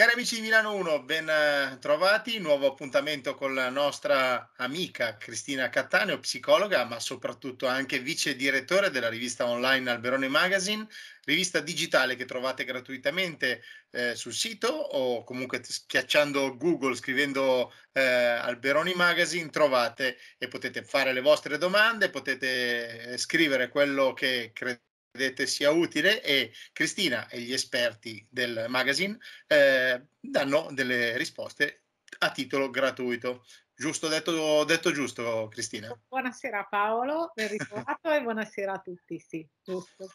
Cari amici di Milano 1, ben eh, trovati, nuovo appuntamento con la nostra amica Cristina Cattaneo, psicologa, ma soprattutto anche vice direttore della rivista online Alberone Magazine, rivista digitale che trovate gratuitamente eh, sul sito o comunque schiacciando Google, scrivendo eh, Alberoni Magazine, trovate e potete fare le vostre domande, potete eh, scrivere quello che credete credete sia utile e Cristina e gli esperti del magazine eh, danno delle risposte a titolo gratuito. Giusto, detto, detto giusto Cristina. Buonasera Paolo, ben ritrovato e buonasera a tutti, sì, giusto.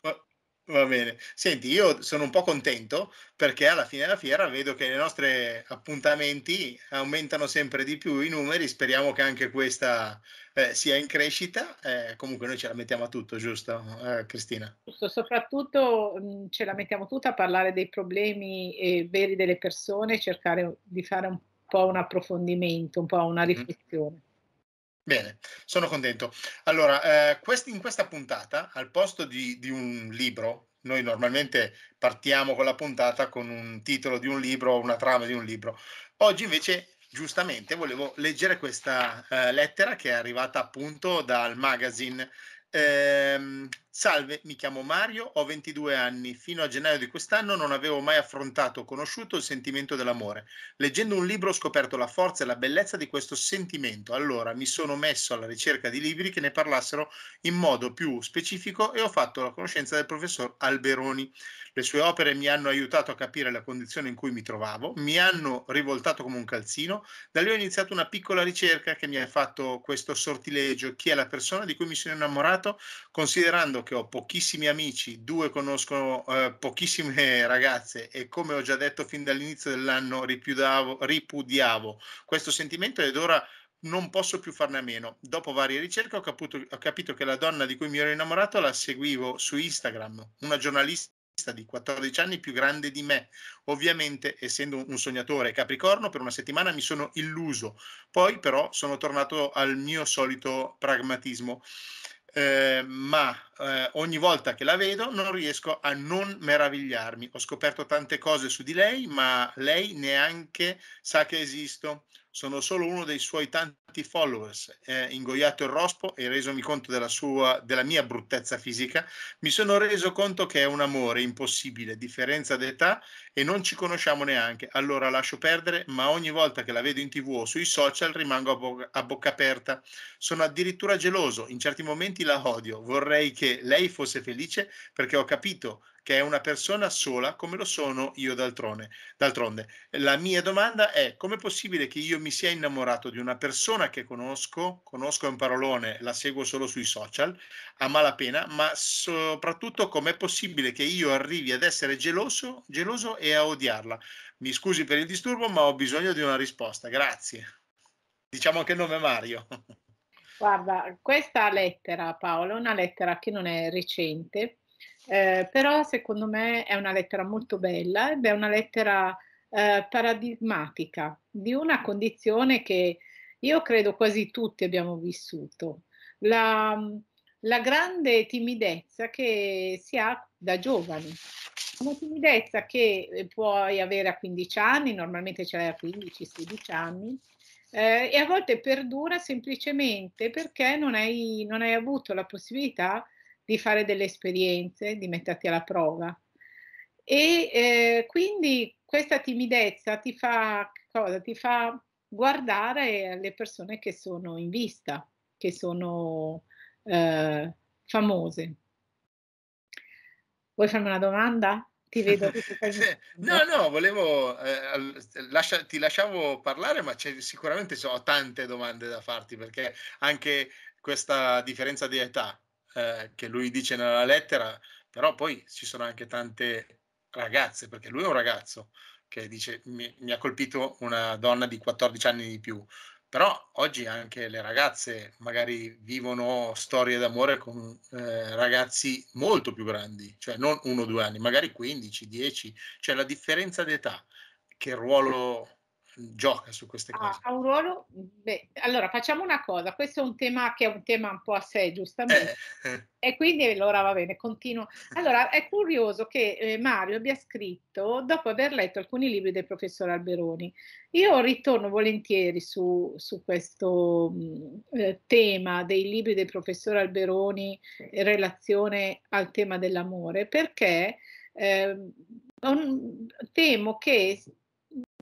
Va bene. Senti, io sono un po' contento perché alla fine della fiera vedo che nei nostri appuntamenti aumentano sempre di più i numeri, speriamo che anche questa eh, sia in crescita. Eh, comunque noi ce la mettiamo a tutto, giusto eh, Cristina? Giusto, soprattutto mh, ce la mettiamo tutta a parlare dei problemi veri delle persone, cercare di fare un po' un approfondimento, un po' una riflessione. Mm. Bene, sono contento. Allora, eh, quest- in questa puntata, al posto di, di, un libro, noi normalmente partiamo con la puntata con un titolo di un libro una trama di un libro. Oggi invece, giustamente, volevo leggere questa eh, lettera che è arrivata appunto dal magazine ehm, Salve, mi chiamo Mario, ho 22 anni. Fino a gennaio di quest'anno non avevo mai affrontato o conosciuto il sentimento dell'amore. Leggendo un libro ho scoperto la forza e la bellezza di questo sentimento. Allora mi sono messo alla ricerca di libri che ne parlassero in modo più specifico e ho fatto la conoscenza del professor Alberoni. Le sue opere mi hanno aiutato a capire la condizione in cui mi trovavo, mi hanno rivoltato come un calzino. Da lì ho iniziato una piccola ricerca che mi ha fatto questo sortilegio, chi è la persona di cui mi sono innamorato, considerando che ho pochissimi amici, due conoscono eh, pochissime ragazze e come ho già detto fin dall'inizio dell'anno ripudiavo, ripudiavo questo sentimento ed ora non posso più farne a meno. Dopo varie ricerche ho capito, ho capito che la donna di cui mi ero innamorato la seguivo su Instagram, una giornalista di 14 anni più grande di me. Ovviamente, essendo un sognatore capricorno, per una settimana mi sono illuso. Poi però sono tornato al mio solito pragmatismo eh, ma eh, ogni volta che la vedo non riesco a non meravigliarmi. Ho scoperto tante cose su di lei, ma lei neanche sa che esisto sono solo uno dei suoi tanti followers. Eh, ingoiato il rospo e resomi conto della, sua, della mia bruttezza fisica, mi sono reso conto che è un amore impossibile, differenza d'età e non ci conosciamo neanche. Allora lascio perdere, ma ogni volta che la vedo in tv o sui social rimango a, bo- a bocca aperta. Sono addirittura geloso, in certi momenti la odio. Vorrei che lei fosse felice perché ho capito che è una persona sola come lo sono io d'altrone. d'altronde. La mia domanda è come è possibile che io mi sia innamorato di una persona che conosco, conosco è un parolone, la seguo solo sui social, a malapena, ma soprattutto com'è possibile che io arrivi ad essere geloso, geloso e a odiarla? Mi scusi per il disturbo, ma ho bisogno di una risposta. Grazie. Diciamo anche il nome Mario. Guarda, questa lettera, Paolo, è una lettera che non è recente, eh, però secondo me è una lettera molto bella ed è una lettera eh, paradigmatica di una condizione che io credo quasi tutti abbiamo vissuto, la, mm, la grande timidezza che si ha da giovani. Una timidezza che eh, puoi avere a 15 anni, normalmente ce l'hai a 15-16 anni, eh, e a volte perdura semplicemente perché non hai, non hai avuto la possibilità di fare delle esperienze, di metterti alla prova. E eh, quindi questa timidezza ti fa, cosa? ti fa guardare le persone che sono in vista, che sono eh, famose. Vuoi farmi una domanda? Ti vedo. no, no, volevo, eh, lascia, ti lasciavo parlare, ma sicuramente ho tante domande da farti perché anche questa differenza di età eh, che lui dice nella lettera, però poi ci sono anche tante ragazze, perché lui è un ragazzo che dice mi, mi ha colpito una donna di 14 anni di più, però oggi anche le ragazze magari vivono storie d'amore con eh, ragazzi molto più grandi, cioè non uno o due anni, magari 15, 10, cioè la differenza d'età che ruolo gioca su queste cose? Ha, un ruolo, beh, allora facciamo una cosa, questo è un tema che è un tema un po' a sé giustamente eh. eh. e quindi allora va bene, continuo. Allora è curioso che eh, Mario abbia scritto dopo aver letto alcuni libri del professor Alberoni. Io ritorno volentieri su, su questo mh, mm, eh, tema dei libri del professor Alberoni in relazione al tema dell'amore perché eh, un, temo che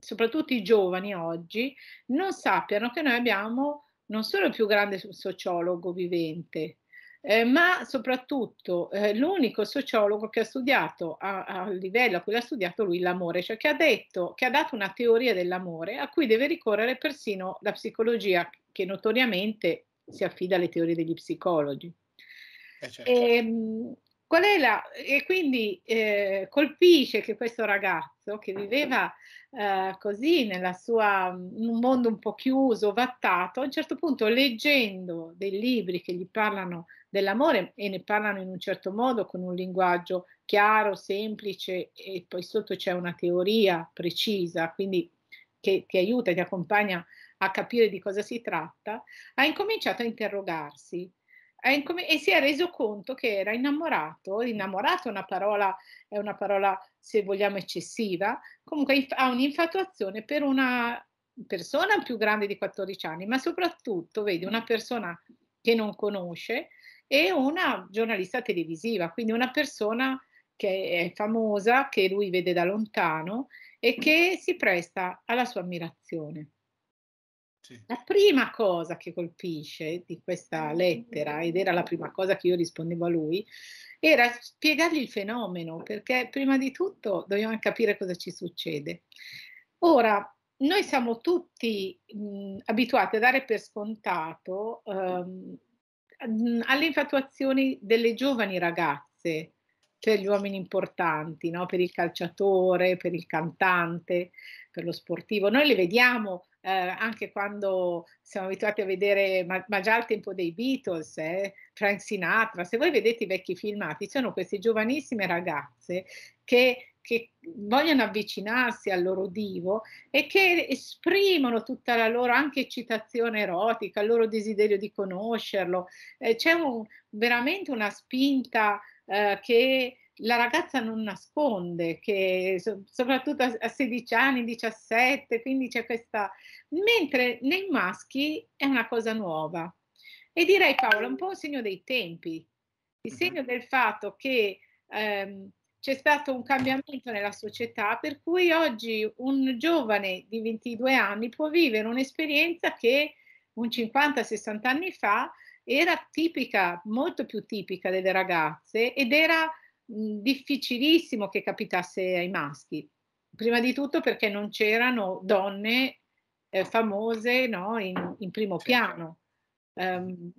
soprattutto i giovani oggi, non sappiano che noi abbiamo non solo il più grande sociologo vivente, eh, ma soprattutto eh, l'unico sociologo che ha studiato a livello a cui ha studiato lui l'amore, cioè che ha detto, che ha dato una teoria dell'amore a cui deve ricorrere persino la psicologia che notoriamente si affida alle teorie degli psicologi. Eh certo. e, ehm, Qual è la, e quindi eh, colpisce che questo ragazzo che viveva eh, così nella sua, in un mondo un po' chiuso, vattato, a un certo punto leggendo dei libri che gli parlano dell'amore e ne parlano in un certo modo con un linguaggio chiaro, semplice e poi sotto c'è una teoria precisa, quindi che ti aiuta, ti accompagna a capire di cosa si tratta, ha incominciato a interrogarsi come, e si è reso conto che era innamorato, innamorato è una parola, è una parola se vogliamo eccessiva, comunque inf- ha un'infatuazione per una persona più grande di 14 anni, ma soprattutto, vedi, una persona che non conosce e una giornalista televisiva, quindi una persona che è famosa, che lui vede da lontano e che si presta alla sua ammirazione. Sì. La prima cosa che colpisce di questa mm. lettera, ed era la prima cosa che io rispondevo a lui, era spiegargli il fenomeno, perché prima di tutto dobbiamo capire cosa ci succede. Ora, noi siamo tutti mh, mm, abituati a dare per scontato um, alle infatuazioni delle giovani ragazze, per gli uomini importanti, no? per il calciatore, per il cantante, per lo sportivo. Noi le vediamo eh, anche quando siamo abituati a vedere, ma, ma già al tempo dei Beatles, eh, Frank Sinatra, se voi vedete i vecchi filmati, ci sono queste giovanissime ragazze che che vogliono avvicinarsi al loro divo e che esprimono tutta la loro anche eccitazione erotica, il loro desiderio di conoscerlo. Eh, c'è un, veramente una spinta eh, che la ragazza non nasconde che so, soprattutto a, a 16 anni, 17, quindi c'è questa, mentre nei maschi è una cosa nuova. E direi Paola, un po' un segno dei tempi, il segno del fatto che ehm, c'è stato un cambiamento nella società per cui oggi un giovane di 22 anni può vivere un'esperienza che un 50-60 anni fa era tipica, molto più tipica delle ragazze ed era difficilissimo che capitasse ai maschi. Prima di tutto perché non c'erano donne eh, famose no, in, in, primo certo. piano, ehm,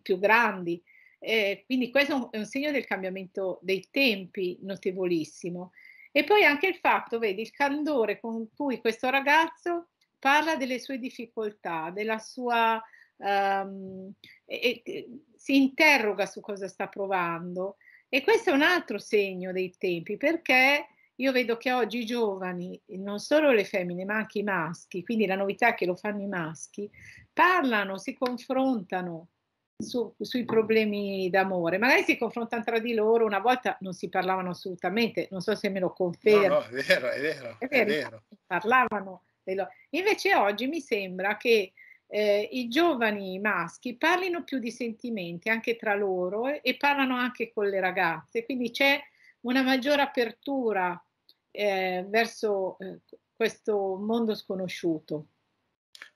più grandi. Eh, quindi questo è un, è un segno del cambiamento dei tempi notevolissimo. E poi anche il fatto, vedi, il candore con cui questo ragazzo parla delle sue difficoltà, della sua... Um, e, e, si interroga su cosa sta provando e questo è un altro segno dei tempi, perché io vedo che oggi i giovani, non solo le femmine, ma anche i maschi, quindi la novità è che lo fanno i maschi, parlano, si confrontano su, sui problemi d'amore. Magari si confrontano tra di loro, una volta non si parlavano assolutamente, non so se me lo confermo. No, no, è vero, è vero. È vero, è vero. Parlavano. Invece oggi mi sembra che eh, i giovani maschi parlino più di sentimenti anche tra loro eh, e parlano anche con le ragazze, quindi c'è una maggiore apertura eh, verso eh, questo mondo sconosciuto.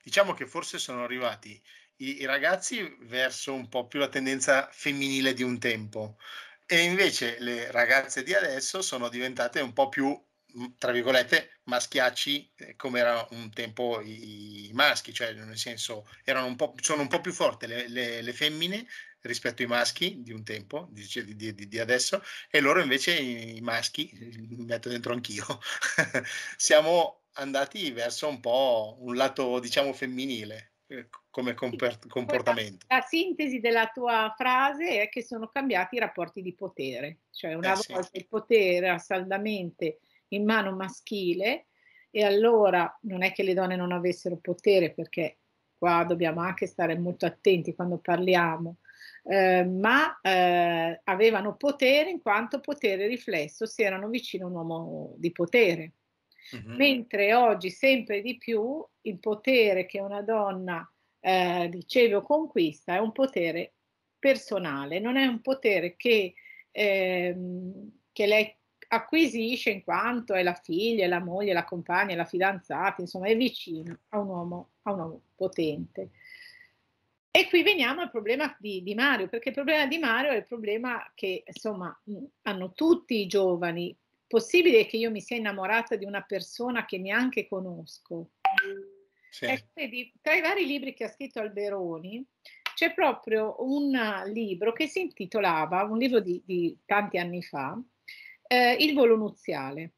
Diciamo che forse sono arrivati i, i ragazzi verso un po' più la tendenza femminile di un tempo e invece le ragazze di adesso sono diventate un po' più tra virgolette, maschiacci eh, come era un tempo i, i, maschi, cioè nel senso erano un po', sono un po' più forti le, le, le femmine rispetto ai maschi di un tempo, di, di, di, di adesso, e loro invece i, i maschi, mi metto dentro anch'io, siamo andati verso un po' un lato diciamo femminile eh, come comportamento. La, la, sintesi della tua frase è che sono cambiati i rapporti di potere, cioè una eh, volta sì. il potere era saldamente in mano maschile e allora non è che le donne non avessero potere perché qua dobbiamo anche stare molto attenti quando parliamo, eh, ma eh, avevano potere in quanto potere riflesso se erano vicino a un uomo di potere. Mm-hmm. Mentre oggi sempre di più il potere che una donna eh, riceve o conquista è un potere personale, non è un potere che, ehm, che lei acquisisce in quanto è la figlia, la moglie, la compagna, la fidanzata, insomma è vicino a un uomo, a un uomo potente. E qui veniamo al problema di, di, Mario, perché il problema di Mario è il problema che insomma hanno tutti i giovani. Possibile che io mi sia innamorata di una persona che neanche conosco. Sì. Eh, tra i vari libri che ha scritto Alberoni c'è proprio un libro che si intitolava, un libro di, di tanti anni fa, eh, Il volo nuziale.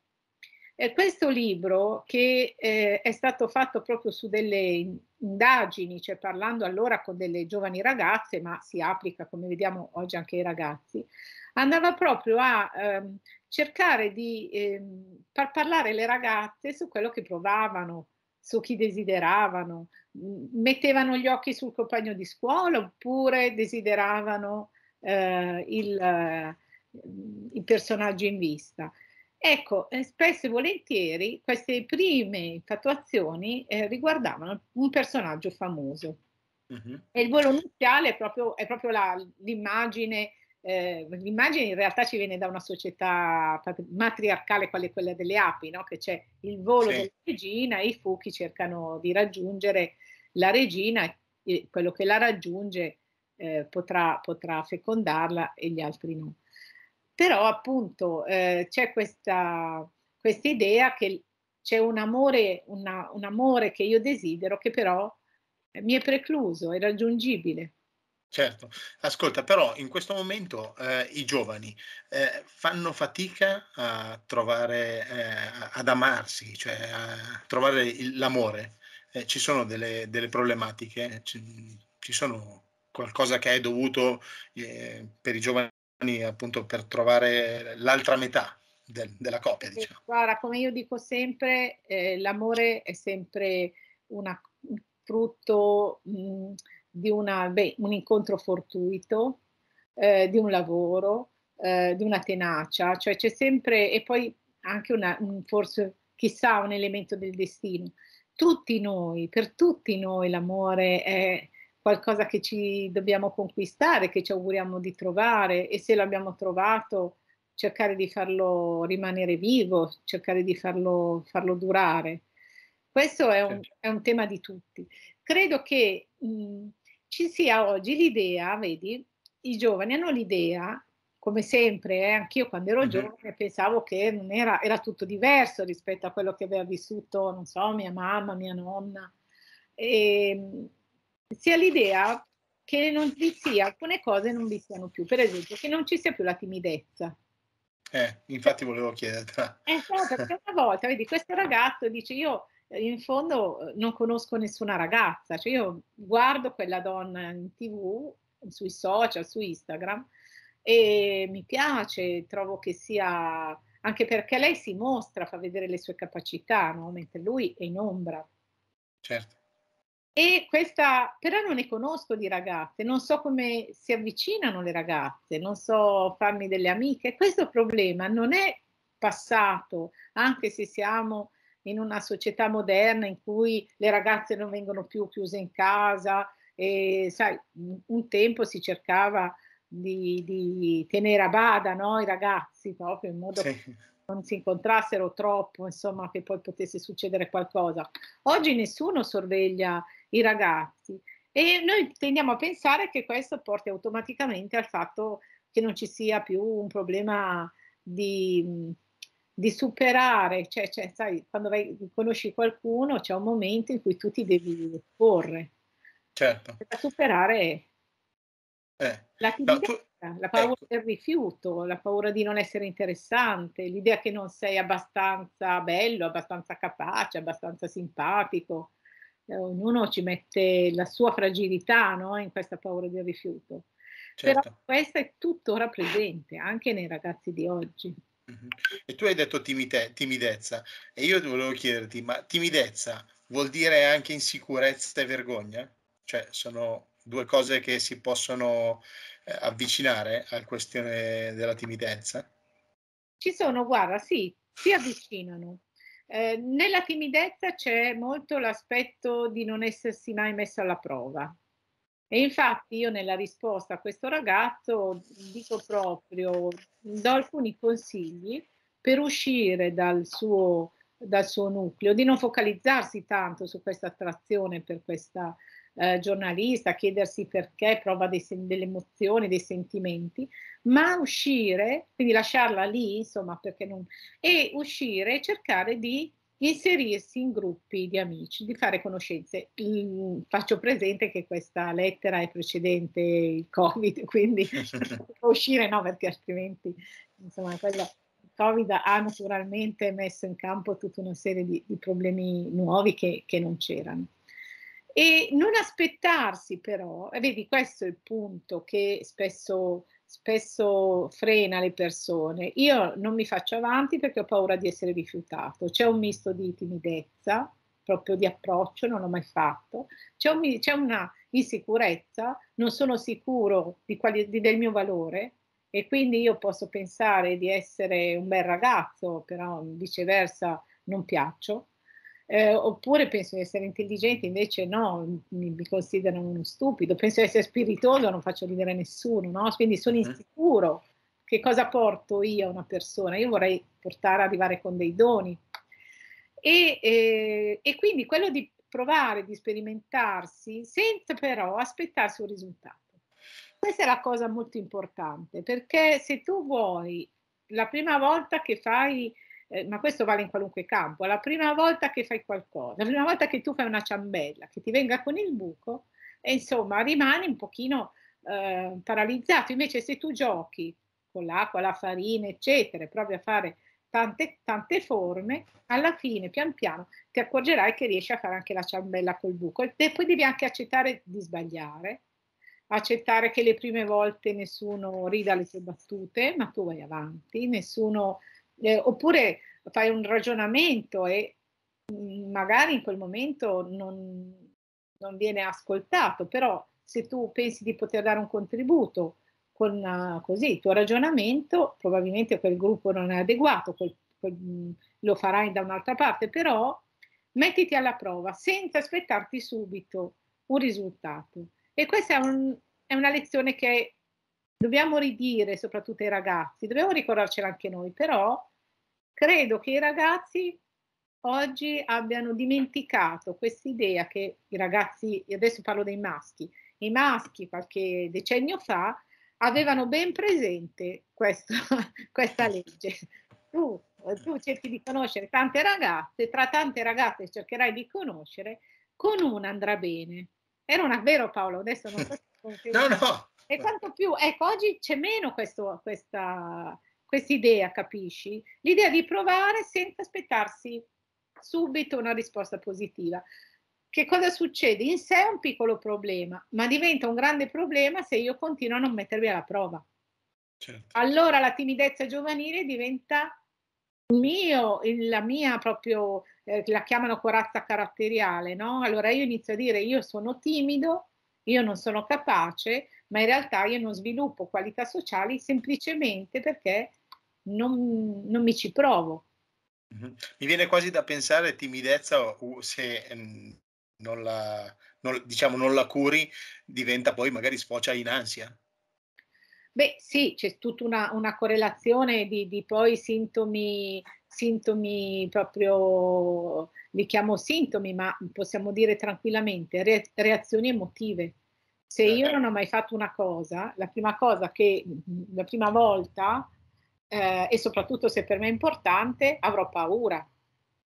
Eh, questo libro, che eh, è stato fatto proprio su delle indagini, cioè parlando allora con delle giovani ragazze, ma si applica come vediamo oggi anche ai ragazzi, andava proprio a ehm, cercare di ehm, far parlare le ragazze su quello che provavano, su chi desideravano, mettevano gli occhi sul compagno di scuola oppure desideravano eh, il, Ehm, i personaggi in vista. Ecco, eh, spesso e volentieri queste prime infatuazioni eh, riguardavano un personaggio famoso. Uh-huh. E il volo nuziale è proprio, è proprio la, l'immagine, eh, l'immagine in realtà ci viene da una società matriarcale quale quella delle api, no? che c'è il volo sì. della regina e i fuchi cercano di raggiungere la regina e quello che la raggiunge eh, potrà, potrà fecondarla e gli altri no però appunto eh, c'è questa, questa, idea che c'è un amore, una, un amore che io desidero che però eh, mi è precluso, è raggiungibile. Certo, ascolta, però in questo momento eh, i giovani eh, fanno fatica a trovare, eh, ad amarsi, cioè a trovare il, l'amore. Eh, ci sono delle, delle problematiche, ci, ci, sono qualcosa che è dovuto eh, per i giovani appunto per trovare l'altra metà del, della coppia. Diciamo. Guarda, come io dico sempre, eh, l'amore è sempre una, frutto mh, mm, di una, beh, un incontro fortuito, eh, di un lavoro, eh, di una tenacia, cioè c'è sempre, e poi anche una, un, forse chissà un elemento del destino. Tutti noi, per tutti noi l'amore è qualcosa che ci dobbiamo conquistare, che ci auguriamo di trovare e se l'abbiamo trovato cercare di farlo rimanere vivo, cercare di farlo, farlo durare. Questo è un, certo. è un, tema di tutti. Credo che mh, ci sia oggi l'idea, vedi, i giovani hanno l'idea, come sempre, eh, anch'io quando ero giovane pensavo che non era, era tutto diverso rispetto a quello che aveva vissuto, non so, mia mamma, mia nonna. E, ehm, si ha l'idea che non vi sia, alcune cose non vi siano più, per esempio che non ci sia più la timidezza. Eh, infatti volevo chiedertela. Eh, no, perché una volta, vedi, questo ragazzo dice io eh, in fondo eh, non conosco nessuna ragazza, cioè io guardo quella donna in tv, sui social, su Instagram e mi piace, trovo che sia, anche perché lei si mostra, fa vedere le sue capacità, no? mentre lui è in ombra. Certo. E questa, però non ne conosco di ragazze, non so come si avvicinano le ragazze, non so farmi delle amiche. Questo problema non è passato, anche se siamo in una società moderna in cui le ragazze non vengono più chiuse in casa e sai, un tempo si cercava di, di tenere a bada no? i ragazzi proprio in modo sì. che non si incontrassero troppo, insomma, che poi potesse succedere qualcosa. Oggi nessuno sorveglia i ragazzi. E noi tendiamo a pensare che questo porti automaticamente al fatto che non ci sia più un problema di, di superare, cioè, cioè sai, quando vai, conosci qualcuno c'è un momento in cui tu ti devi porre. Certo. Per superare eh. la timidezza, no, la paura ecco. del rifiuto, la paura di non essere interessante, l'idea che non sei abbastanza bello, abbastanza capace, abbastanza simpatico eh, ognuno ci mette la sua fragilità no? in questa paura del rifiuto. Certo. Però questa è tuttora presente anche nei ragazzi di oggi. E tu hai detto timide- timidezza e io volevo chiederti, ma timidezza vuol dire anche insicurezza e vergogna? Cioè sono due cose che si possono eh, avvicinare alla questione della timidezza? Ci sono, guarda, sì, si avvicinano. Eh, nella timidezza c'è molto l'aspetto di non essersi mai messo alla prova. E infatti io nella risposta a questo ragazzo dico proprio, do alcuni consigli per uscire dal suo, dal suo nucleo, di non focalizzarsi tanto su questa attrazione per questa eh, giornalista, chiedersi perché, prova dei, delle emozioni, dei sentimenti, ma uscire, quindi lasciarla lì, insomma, perché non... e uscire e cercare di inserirsi in gruppi di amici, di fare conoscenze. Mm, faccio presente che questa lettera è precedente il Covid, quindi uscire no, perché altrimenti insomma quella, il Covid ha naturalmente messo in campo tutta una serie di, di problemi nuovi che, che non c'erano. E non aspettarsi però, e vedi questo è il punto che spesso, spesso frena le persone. Io non mi faccio avanti perché ho paura di essere rifiutato. C'è un misto di timidezza, proprio di approccio, non l'ho mai fatto. C'è, un, c'è una insicurezza, non sono sicuro di quali, di, del mio valore e quindi io posso pensare di essere un bel ragazzo, però viceversa non piaccio. Eh, oppure penso di essere intelligente, invece no, mi, mi, considerano uno stupido, penso di essere spiritoso, non faccio ridere nessuno, no? quindi sono insicuro. Che cosa porto io a una persona? Io vorrei portare, arrivare con dei doni. E, eh, e quindi quello di provare, di sperimentarsi, senza però aspettarsi un risultato. Questa è la cosa molto importante, perché se tu vuoi, la prima volta che fai eh, ma questo vale in qualunque campo, la prima volta che fai qualcosa, la prima volta che tu fai una ciambella, che ti venga con il buco, e eh, insomma rimani un pochino eh, paralizzato, invece se tu giochi con l'acqua, la farina, eccetera, provi a fare tante, tante forme, alla fine, pian piano, ti accorgerai che riesci a fare anche la ciambella col buco e poi devi anche accettare di sbagliare, accettare che le prime volte nessuno rida le tue battute, ma tu vai avanti, nessuno, eh, oppure fai un ragionamento e mhmm, magari in quel momento non, non viene ascoltato, però se tu pensi di poter dare un contributo con uh, così il tuo ragionamento, probabilmente quel gruppo non è adeguato, quel, quel, mhmm, lo farai da un'altra parte, però mettiti alla prova senza aspettarti subito un risultato. E questa è, un, è una lezione che dobbiamo ridire soprattutto ai ragazzi, dobbiamo ricordarcela anche noi, però Credo che i ragazzi oggi abbiano dimenticato questa idea che i ragazzi, adesso parlo dei maschi, i maschi qualche decennio fa avevano ben presente questo, questa legge. Tu, tu, cerchi di conoscere tante ragazze, tra tante ragazze cercherai di conoscere, con una andrà bene. Era una vero Paolo, adesso non so se No, no. E quanto più, ecco, oggi c'è meno questo, questa, quest'idea, capisci? L'idea di provare senza aspettarsi subito una risposta positiva. Che cosa succede? In sé è un piccolo problema, ma diventa un grande problema se io continuo a non mettermi alla prova. Certo. Allora la timidezza giovanile diventa mio, la mia proprio, eh, la chiamano corazza caratteriale, no? Allora io inizio a dire io sono timido, io non sono capace, ma in realtà io non sviluppo qualità sociali semplicemente perché non, non mi ci provo. Mi viene quasi da pensare timidezza se ehm, non la, non, diciamo, non la curi diventa poi magari sfocia in ansia. Beh sì, c'è tutta una, una correlazione di, di poi sintomi, sintomi proprio, li chiamo sintomi, ma possiamo dire tranquillamente re, reazioni emotive. Se eh, io eh. non ho mai fatto una cosa, la prima cosa che, mhmm, la prima volta eh, e soprattutto se per me è importante, avrò paura.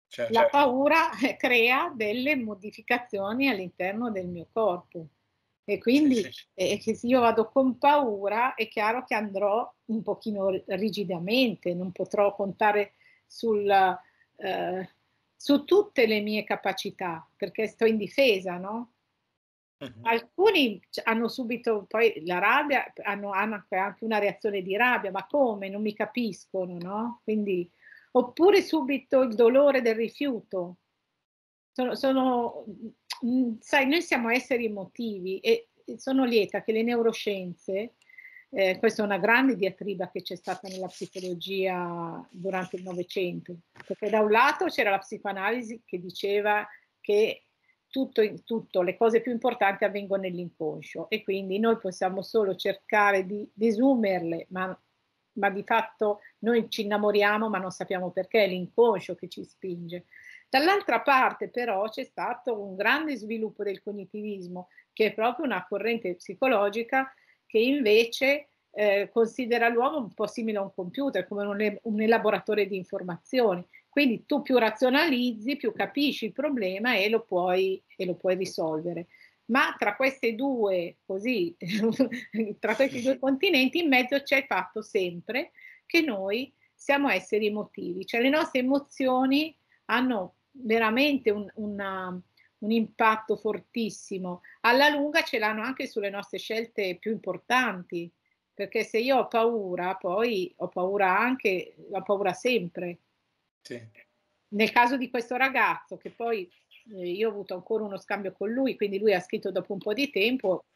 Certo. La cioè paura eh, crea delle modificazioni all'interno del mio corpo. E quindi sì, sì. Eh, se io vado con paura è chiaro che andrò un pochino rigidamente, non potrò contare sul, eh, su tutte le mie capacità perché sto in difesa, no? Alcuni cioè, hanno subito poi la rabbia, hanno, hanno, anche una reazione di rabbia, ma come? Non mi capiscono, no? Quindi, oppure subito il dolore del rifiuto. Sono, sono, mhmm, sai, noi siamo esseri emotivi e sono lieta che le neuroscienze, eh, questa è una grande diatriba che c'è stata nella psicologia durante il Novecento, perché da un lato c'era la psicoanalisi che diceva che tutto, tutto, le cose più importanti avvengono nell'inconscio e quindi noi possiamo solo cercare di desumerle, ma, ma di fatto noi ci innamoriamo ma non sappiamo perché, è l'inconscio che ci spinge. Dall'altra parte però c'è stato un grande sviluppo del cognitivismo, che è proprio una corrente psicologica che invece eh, considera l'uomo un po' simile a un computer, come un, un elaboratore di informazioni quindi tu più razionalizzi, più capisci il problema e lo puoi, e lo puoi risolvere. Ma tra questi due, così, tra questi due continenti, in mezzo c'è il fatto sempre che noi siamo esseri emotivi, cioè le nostre emozioni hanno veramente un, una, un impatto fortissimo. Alla lunga ce l'hanno anche sulle nostre scelte più importanti, perché se io ho paura, poi ho paura anche, ho paura sempre sì. Nel caso di questo ragazzo, che poi eh, io ho avuto ancora uno scambio con lui, quindi lui ha scritto dopo un po' di tempo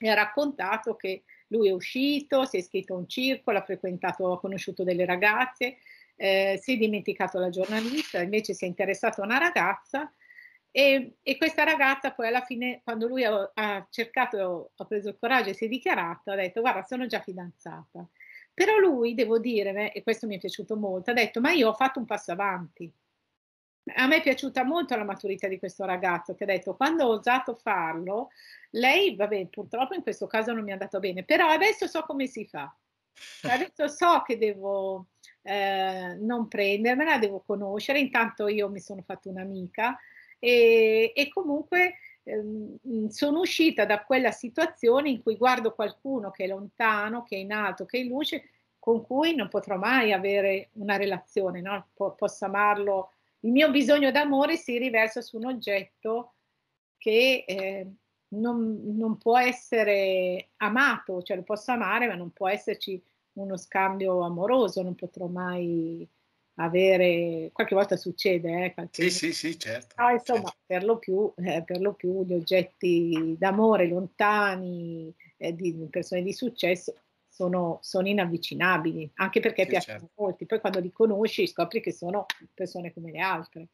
mi ha raccontato che lui è uscito, si è iscritto a un circolo, ha frequentato, ha conosciuto delle ragazze, eh, si è dimenticato la giornalista, invece si è interessato a una ragazza e, e, questa ragazza poi alla fine, quando lui ha, ha cercato, ha preso il coraggio e si è dichiarata, ha detto guarda sono già fidanzata. Però lui, devo dire, e questo mi è piaciuto molto, ha detto, ma io ho fatto un passo avanti. A me è piaciuta molto la maturità di questo ragazzo che ha detto, quando ho osato farlo, lei, vabbè, purtroppo in questo caso non mi è andato bene, però adesso so come si fa. Adesso so che devo eh, non prendermela, devo conoscere. Intanto io mi sono fatta un'amica e, e comunque Ehm, sono uscita da quella situazione in cui guardo qualcuno che è lontano, che è in alto, che è in luce, con cui non potrò mai avere una relazione, no? P- posso amarlo. Il mio bisogno d'amore si riversa su un oggetto che eh, non, non, può essere amato, cioè lo posso amare, ma non può esserci uno scambio amoroso, non potrò mai avere, qualche volta succede, eh, qualche... sì, sì, sì, certo. Ah, insomma, certo. Per, lo più, eh, per lo più gli oggetti d'amore lontani, eh, di persone di successo, sono, sono inavvicinabili, anche perché sì, piacciono certo. a molti. Poi quando li conosci scopri che sono persone come le altre.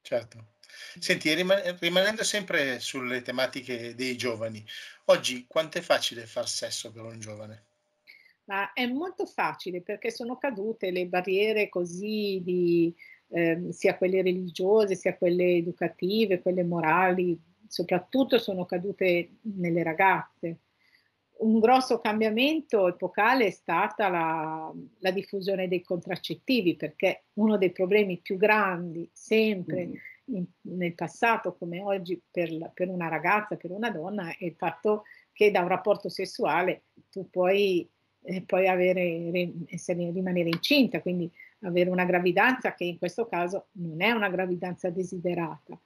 Certo. Mm. Senti, rimanendo sempre sulle tematiche dei giovani, oggi quanto è facile far sesso per un giovane? ma è molto facile perché sono cadute le barriere così di, eh, sia quelle religiose, sia quelle educative, quelle morali, soprattutto sono cadute nelle ragazze. Un grosso cambiamento epocale è stata la, la diffusione dei contraccettivi, perché uno dei problemi più grandi sempre mm. in, nel passato, come oggi, per, per una ragazza, per una donna, è il fatto che da un rapporto sessuale tu puoi e poi avere, essere, rimanere incinta, quindi avere una gravidanza che in questo caso non è una gravidanza desiderata.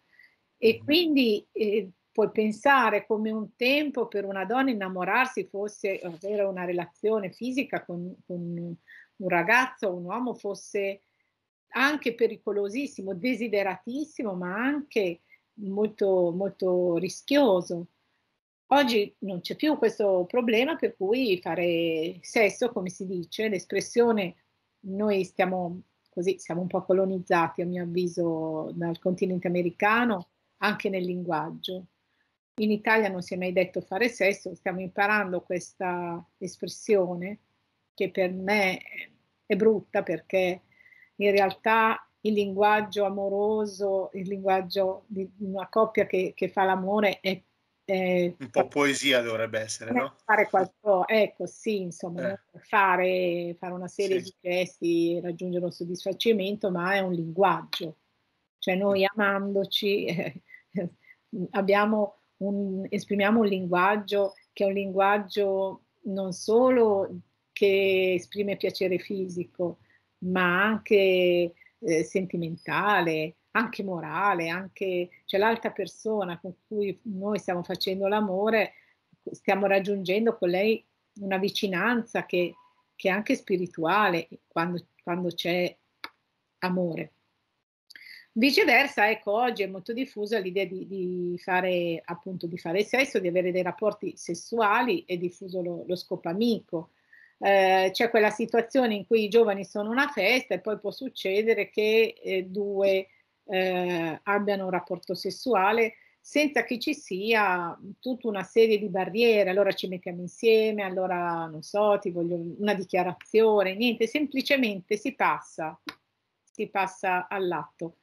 E mm-hmm. quindi eh, puoi pensare come un tempo per una donna innamorarsi fosse avere una relazione fisica con, con un ragazzo o un uomo fosse anche pericolosissimo, desideratissimo, ma anche molto, molto rischioso. Oggi non c'è più questo problema per cui fare sesso, come si dice, l'espressione noi stiamo così, siamo un po' colonizzati a mio avviso dal continente americano, anche nel linguaggio. In Italia non si è mai detto fare sesso, stiamo imparando questa espressione che per me è brutta perché in realtà il linguaggio amoroso, il linguaggio di una coppia che, che fa l'amore è eh, un po' poesia dovrebbe essere, eh, no? Fare qualcosa, ecco sì, insomma, eh. fare, fare, una serie sì. di gesti, raggiungere un soddisfacimento, ma è un linguaggio. Cioè noi mm. amandoci eh, abbiamo un, esprimiamo un linguaggio che è un linguaggio non solo che esprime piacere fisico, ma anche eh, sentimentale, anche morale, anche cioè l'altra persona con cui noi stiamo facendo l'amore, stiamo raggiungendo con lei una vicinanza che, che è anche spirituale quando, quando c'è amore. Viceversa, ecco, oggi è molto diffusa l'idea di, di, fare appunto di fare sesso, di avere dei rapporti sessuali, è diffuso lo, lo scopo amico. Eh, c'è quella situazione in cui i giovani sono una festa e poi può succedere che eh, due eh, abbiano un rapporto sessuale senza che ci sia tutta una serie di barriere, allora ci mettiamo insieme, allora non so, ti voglio una dichiarazione, niente, semplicemente si passa, si passa all'atto.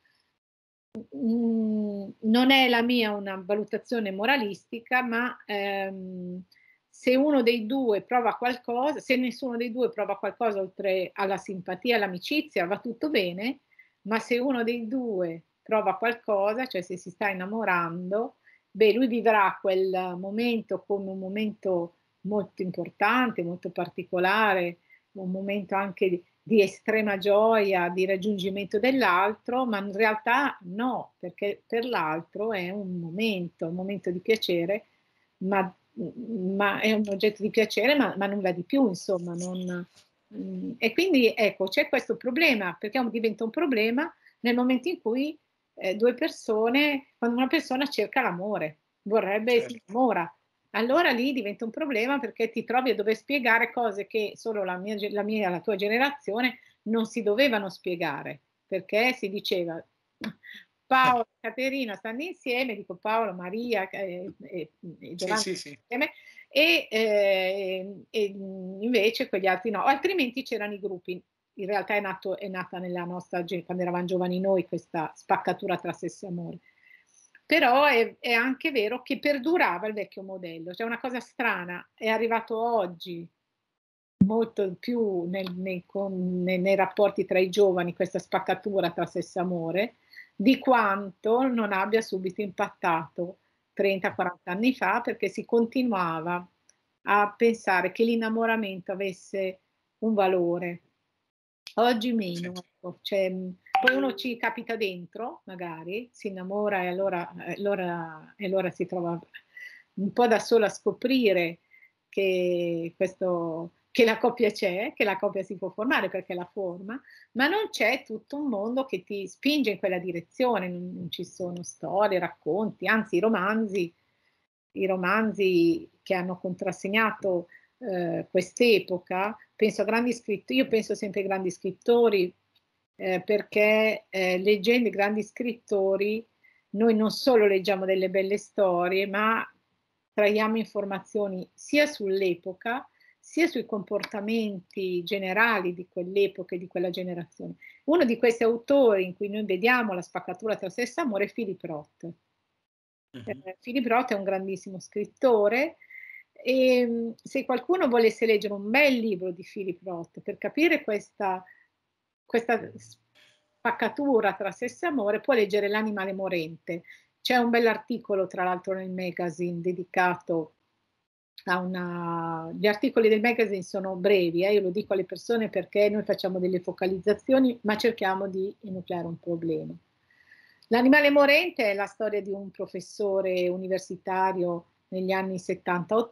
non è la mia una valutazione moralistica, ma ehm, se uno dei due prova qualcosa, se nessuno dei due prova qualcosa oltre alla simpatia, all'amicizia, va tutto bene, ma se uno dei due prova qualcosa, cioè se si sta innamorando, beh, lui vivrà quel momento come un momento molto importante, molto particolare, un momento anche di, di estrema gioia, di raggiungimento dell'altro, ma in realtà no, perché per l'altro è un momento, un momento di piacere, ma, ma è un oggetto di piacere, ma, ma nulla di più, insomma, non, Mm, e quindi ecco, c'è questo problema, perché diventa un problema nel momento in cui eh, due persone, quando una persona cerca l'amore, vorrebbe certo. si innamora. Allora lì diventa un problema perché ti trovi a dover spiegare cose che solo la mia, la mia la tua generazione non si dovevano spiegare, perché si diceva Paolo e Caterina stanno insieme, dico Paolo, Maria eh, e, e, e Giovanni sì, sì, sì. insieme, e, eh, e mhmm, invece quegli altri no, altrimenti c'erano i gruppi. In realtà è, nato, è nata nella nostra, quando eravamo giovani noi, questa spaccatura tra sesso e amore. Però è, è anche vero che perdurava il vecchio modello, cioè una cosa strana, è arrivato oggi molto più nel, nei, con, nei, nei, rapporti tra i giovani questa spaccatura tra sesso e amore di quanto non abbia subito impattato 30-40 anni fa perché si continuava a pensare che l'innamoramento avesse un valore. Oggi meno, ecco, cioè, poi uno ci capita dentro, magari si innamora e allora, eh, allora, e allora si trova un po' da solo a scoprire che questo che la coppia c'è, che la coppia si può formare perché la forma, ma non c'è tutto un mondo che ti spinge in quella direzione, non, non ci sono storie, racconti, anzi i romanzi, i romanzi che hanno contrassegnato eh, quest'epoca, penso a grandi scrittori, io penso sempre ai grandi scrittori, eh, perché eh, leggendo i grandi scrittori noi non solo leggiamo delle belle storie, ma traiamo informazioni sia sull'epoca, sia sui comportamenti generali di quell'epoca e di quella generazione. Uno di questi autori in cui noi vediamo la spaccatura tra sesso e amore è Philip Roth. Uh-huh. Eh, Philip Roth è un grandissimo scrittore e mm, se qualcuno volesse leggere un bel libro di Philip Roth per capire questa, questa spaccatura tra sesso e amore può leggere L'animale morente. C'è un bell'articolo, tra l'altro, nel magazine dedicato una... gli articoli del magazine sono brevi, eh, io lo dico alle persone perché noi facciamo delle focalizzazioni, ma cerchiamo di enucleare un problema. L'animale morente è la storia di un professore universitario negli anni 70-80,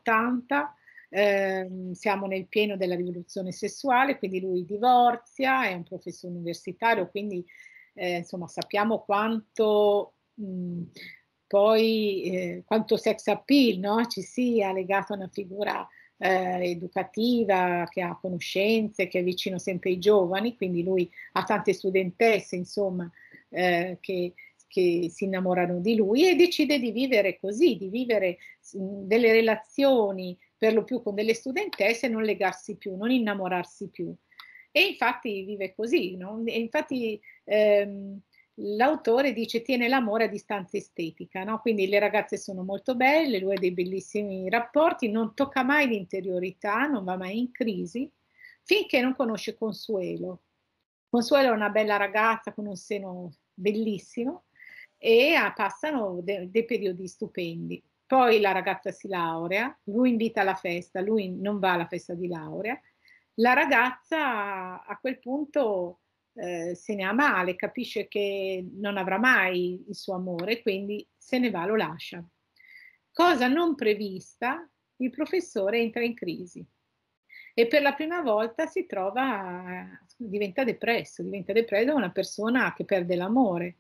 eh, siamo nel pieno della rivoluzione sessuale, quindi lui divorzia, è un professore universitario, quindi eh, insomma sappiamo quanto... Mh, poi eh, quanto sex appeal no? ci sia legato a una figura eh, educativa che ha conoscenze, che è vicino sempre ai giovani, quindi lui ha tante studentesse insomma eh, che, che si innamorano di lui e decide di vivere così, di vivere delle relazioni per lo più con delle studentesse e non legarsi più, non innamorarsi più. E infatti vive così, no? e infatti ehm, l'autore dice tiene l'amore a distanza estetica, no? quindi le ragazze sono molto belle, lui ha dei bellissimi rapporti, non tocca mai l'interiorità, non va mai in crisi, finché non conosce Consuelo. Consuelo è una bella ragazza con un seno bellissimo e ah, passano dei periodi stupendi. Poi la ragazza si laurea, lui invita alla festa, lui non va alla festa di laurea. La ragazza a quel punto eh, se ne ha male, capisce che non avrà mai il suo amore, quindi se ne va, lo lascia. Cosa non prevista, il professore entra in crisi e per la prima volta si trova, diventa depresso, diventa depresso una persona che perde l'amore.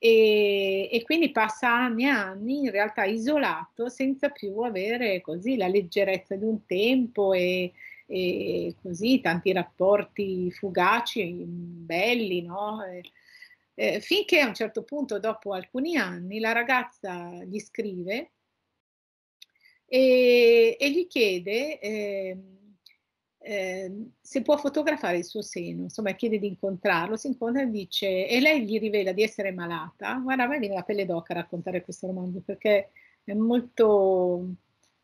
E, e, quindi passa anni e anni in realtà isolato senza più avere così la leggerezza di un tempo e e così tanti rapporti fugaci, belli, no? E, eh, finché a un certo punto, dopo alcuni anni, la ragazza gli scrive e, e gli chiede eh, eh, se può fotografare il suo seno, insomma chiede di incontrarlo, si incontra e dice, e lei gli rivela di essere malata, guarda a me viene la pelle d'oca a raccontare questo romanzo perché è molto,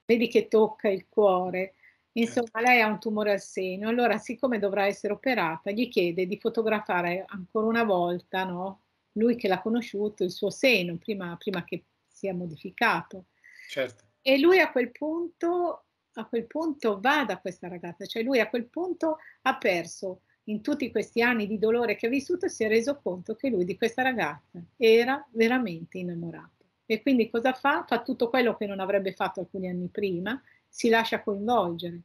vedi che tocca il cuore, Insomma, certo. lei ha un tumore al seno, allora siccome dovrà essere operata, gli chiede di fotografare ancora una volta, no? lui che l'ha conosciuto, il suo seno, prima, prima che sia modificato. Certo. E lui a quel punto, a quel punto va da questa ragazza, cioè lui a quel punto ha perso in tutti questi anni di dolore che ha vissuto, si è reso conto che lui di questa ragazza era veramente innamorato. E quindi cosa fa? Fa tutto quello che non avrebbe fatto alcuni anni prima, si lascia coinvolgere.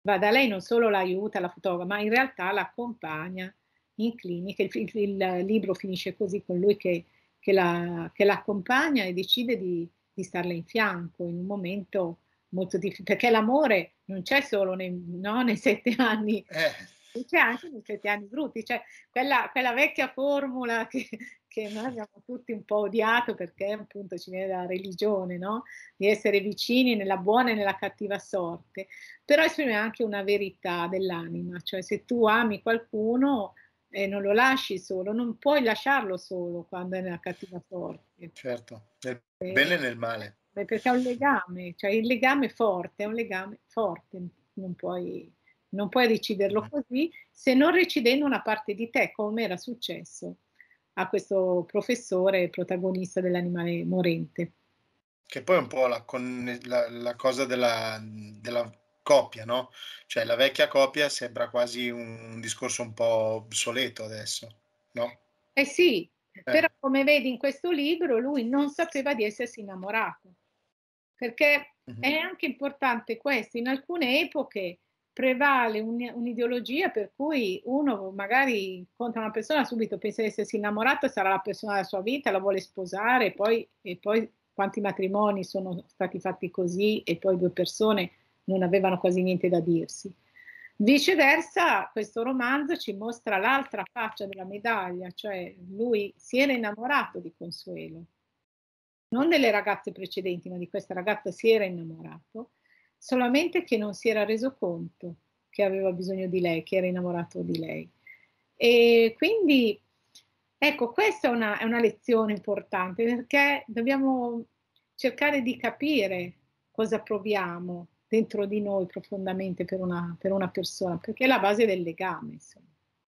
Va da lei non solo l'aiuta, la fotografa, ma in realtà l'accompagna in clinica. Il, il, il libro finisce così con lui che, che, la, che l'accompagna e decide di, di, starle in fianco in un momento molto difficile, perché l'amore non c'è solo nei, no, nei sette anni. Eh c'è anche nei sette anni brutti, cioè quella, quella vecchia formula che, che, noi abbiamo tutti un po' odiato perché appunto ci viene dalla religione, no? di essere vicini nella buona e nella cattiva sorte, però esprime anche una verità dell'anima, cioè se tu ami qualcuno e eh, non lo lasci solo, non puoi lasciarlo solo quando è nella cattiva sorte. Certo, nel eh, bene e nel male. Perché è un legame, cioè il legame forte, è un legame forte, non puoi non puoi deciderlo mm. così se non recidendo una parte di te, come era successo a questo professore protagonista dell'animale morente. Che poi è un po' la, la, la cosa della, della coppia, no? Cioè la vecchia coppia sembra quasi un, un discorso un po' obsoleto adesso, no? Eh sì, eh. però come vedi in questo libro lui non sapeva di essersi innamorato, perché mm-hmm. è anche importante questo, in alcune epoche prevale un, un'ideologia per cui uno magari incontra una persona subito pensa di essersi innamorato sarà la persona della sua vita, la vuole sposare e poi, e poi quanti matrimoni sono stati fatti così e poi due persone non avevano quasi niente da dirsi. Viceversa, questo romanzo ci mostra l'altra faccia della medaglia, cioè lui si era innamorato di Consuelo, non delle ragazze precedenti, ma di questa ragazza si era innamorato solamente che non si era reso conto che aveva bisogno di lei, che era innamorato di lei. E quindi, ecco, questa è una, è una lezione importante perché dobbiamo cercare di capire cosa proviamo dentro di noi profondamente per una, per una persona, perché è la base del legame, insomma.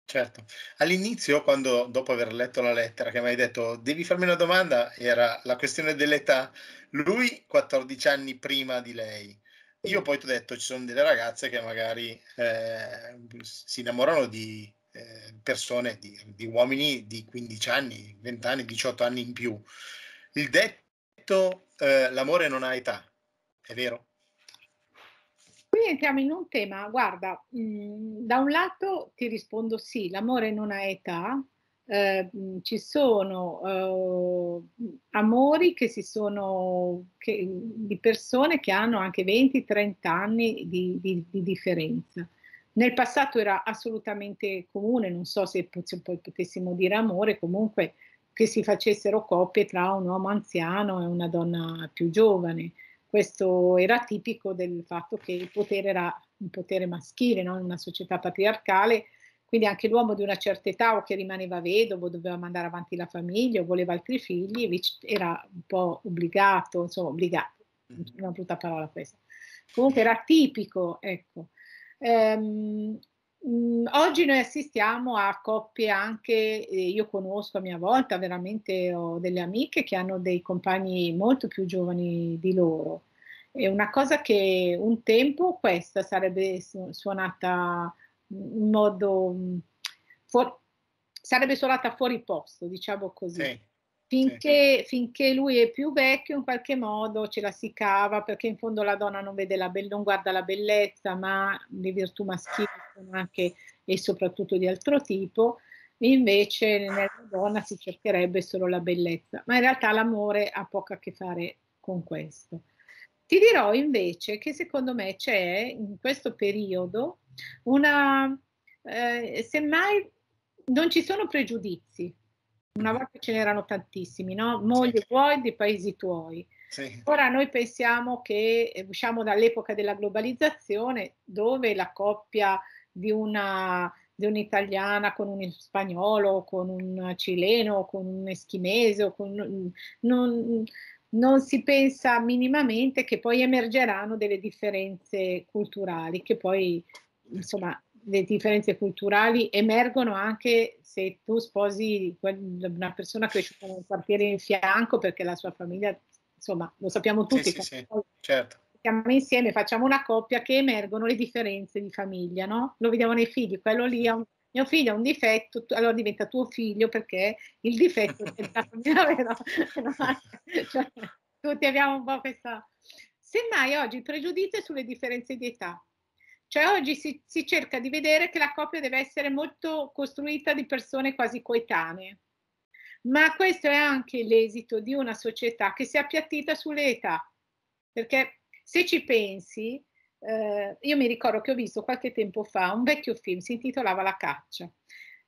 Certo, all'inizio, quando dopo aver letto la lettera che mi hai detto devi farmi una domanda, era la questione dell'età. Lui 14 anni prima di lei, io poi ti ho detto, ci sono delle ragazze che magari eh, si innamorano di eh, persone, di, di, uomini di 15 anni, 20 anni, 18 anni in più. Il detto eh, l'amore non ha età, è vero? Qui entriamo in un tema, guarda, mh, mm, da un lato ti rispondo sì, l'amore non ha età, eh, ci sono eh, amori che si sono che, di persone che hanno anche 20-30 anni di, di, di, differenza. Nel passato era assolutamente comune, non so se, se poi potessimo dire amore, comunque che si facessero coppie tra un uomo anziano e una donna più giovane. Questo era tipico del fatto che il potere era un potere maschile, no? in una società patriarcale quindi anche l'uomo di una certa età o che rimaneva vedovo, doveva mandare avanti la famiglia o voleva altri figli, era un po' obbligato, insomma obbligato, mm. una brutta parola questa. Comunque era tipico, ecco. Ehm, mm, oggi noi assistiamo a coppie anche, eh, io conosco a mia volta, veramente ho delle amiche che hanno dei compagni molto più giovani di loro. È una cosa che un tempo questa sarebbe suonata in modo mm, fuori, sarebbe suonata fuori posto, diciamo così. Sì, finché, sì. finché, lui è più vecchio, in qualche modo ce la si cava perché in fondo la donna non, la be- non guarda la bellezza, ma le virtù maschili sono anche e soprattutto di altro tipo. Invece nella donna si cercherebbe solo la bellezza, ma in realtà l'amore ha poco a che fare con questo. Ti dirò invece che secondo me c'è in questo periodo una, eh, semmai non ci sono pregiudizi. Una volta ce n'erano tantissimi, no? Moglie certo. vuoi dei paesi tuoi. Sì. Ora noi pensiamo che eh, usciamo dall'epoca della globalizzazione dove la coppia di, una, di un'italiana con un spagnolo, con un cileno, con un eschimese, con, mm, non, non si pensa minimamente che poi emergeranno delle differenze culturali che poi insomma, le differenze culturali emergono anche se tu sposi una persona cresciuta nel quartiere in fianco perché la sua famiglia, insomma, lo sappiamo tutti. Sì, sì, sì. certo. Siamo insieme, facciamo una coppia che emergono le differenze di famiglia, no? Lo vediamo nei figli, quello lì ha un mio figlio ha un difetto, tu, allora diventa tuo figlio perché il difetto è della famiglia vera. cioè, tutti abbiamo un po' questa... Semmai oggi il pregiudizio è sulle differenze di età. Cioè oggi si, si cerca di vedere che la coppia deve essere molto costruita di persone quasi coetanee ma questo è anche l'esito di una società che si è appiattita sull'età, perché se ci pensi, eh, io mi ricordo che ho visto qualche tempo fa un vecchio film, si intitolava La caccia,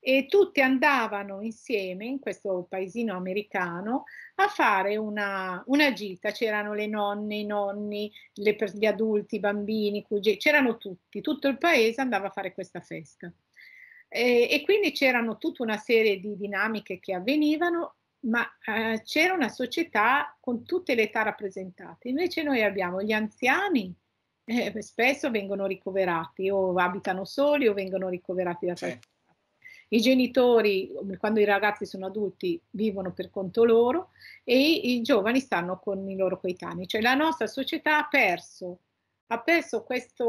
e tutti andavano insieme in questo paesino americano a fare una, una gita, c'erano le nonne, i nonni, le, gli adulti, i bambini, i cugini, c'erano tutti, tutto il paese andava a fare questa festa. E, e quindi c'erano tutta una serie di dinamiche che avvenivano, ma eh, c'era una società con tutte le età rappresentate. Invece noi abbiamo gli anziani, eh, spesso vengono ricoverati o abitano soli o vengono ricoverati da qualcuno i genitori, quando i ragazzi sono adulti, vivono per conto loro e i giovani stanno con i loro coetanei. Cioè la nostra società ha perso, ha perso questa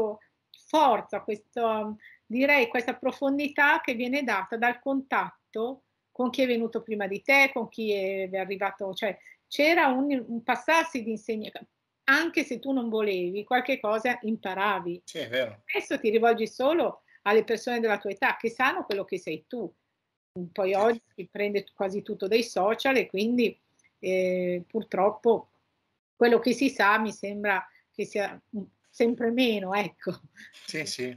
forza, questo, direi questa profondità che viene data dal contatto con chi è venuto prima di te, con chi è arrivato, cioè c'era un, un passarsi di insegnamento, anche se tu non volevi, qualche cosa imparavi. Sì, Adesso ti rivolgi solo alle persone della tua età che sanno quello che sei tu. Poi oggi si prende quasi tutto dai social e quindi eh, purtroppo quello che si sa mi sembra che sia sempre meno, ecco. Sì, sì.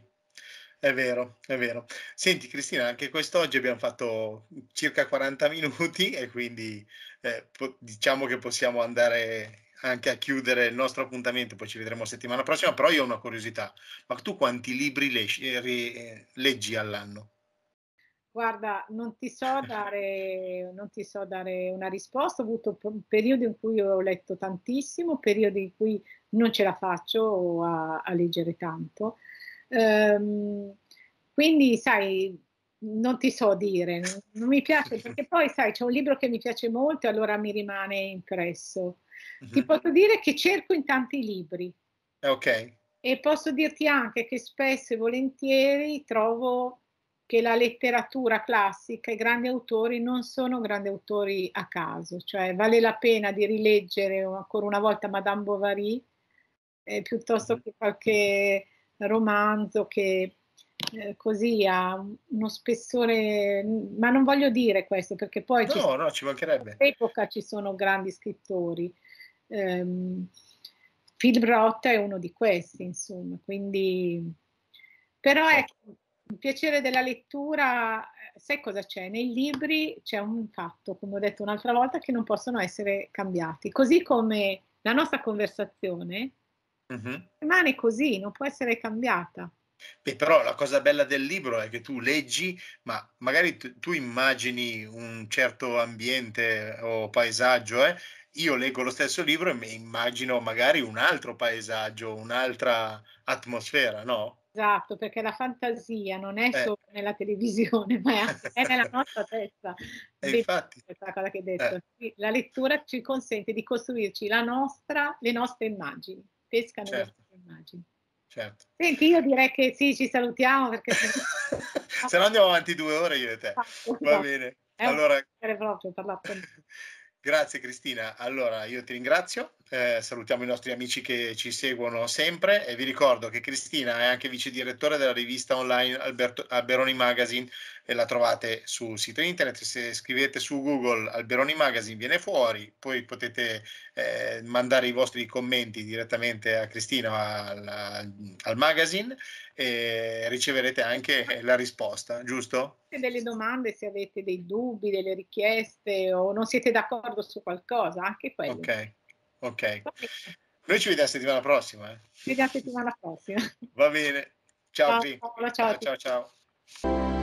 È vero, è vero. Senti Cristina, anche quest'oggi abbiamo fatto circa 40 minuti e quindi eh, po- diciamo che possiamo andare anche a chiudere il nostro appuntamento, poi ci vedremo settimana prossima, però io ho una curiosità, ma tu quanti libri le- eh, eh, leggi all'anno? Guarda, non ti, so dare, non ti so dare una risposta, ho avuto periodi in cui ho letto tantissimo, periodi in cui non ce la faccio a, a leggere tanto. Ehm, quindi, sai, non ti so dire, non mi piace perché poi, sai, c'è un libro che mi piace molto e allora mi rimane impresso. Ti mhm. posso dire che cerco in tanti libri. Eh, ok. E posso dirti anche che spesso e volentieri trovo che la letteratura classica, i grandi autori non sono grandi autori a caso, cioè vale la pena di rileggere ancora una volta Madame Bovary eh, piuttosto mhm. che qualche romanzo che eh, così ha uno spessore, ma non voglio dire questo perché poi no, ci, no, ci mancherebbe. all'epoca ci sono grandi scrittori, ehm, Film Rotta è uno di questi, insomma. Quindi, però ecco, il piacere della lettura, eh, sai cosa c'è? Nei libri c'è un fatto, come ho detto un'altra volta, che non possono essere cambiati, così come la nostra conversazione uh-huh. rimane così, non può essere cambiata. Beh, però la cosa bella del libro è che tu leggi, ma magari tu, tu immagini un certo ambiente o paesaggio eh, io leggo lo stesso libro e mi immagino magari un altro paesaggio, un'altra atmosfera, no? Esatto, perché la fantasia non è eh. solo nella televisione, ma è anche nella nostra testa. E infatti, questa cosa che hai detto. Eh. La lettura ci consente di costruirci la nostra, le nostre immagini, pescano certo. le nostre immagini. Certo. Senti, io direi che sì, ci salutiamo perché se no andiamo avanti due ore io e te. Esatto, Va esatto. bene. È allora, proprio per la Grazie Cristina, allora io ti ringrazio, eh, salutiamo i nostri amici che ci seguono sempre e vi ricordo che Cristina è anche vice direttore della rivista online Alberto, Alberoni Magazine e la trovate sul sito internet. Se scrivete su Google Alberoni Magazine viene fuori, poi potete eh, mandare i vostri commenti direttamente a Cristina al, al, magazine e riceverete anche la risposta, giusto? Se delle domande, se avete dei dubbi, delle richieste o non siete d'accordo su qualcosa, anche quello. Ok, ok. Noi ci vediamo settimana prossima. Eh. Ci vediamo settimana prossima. Va bene. Ciao, ciao, Paola, ciao, ciao. ciao.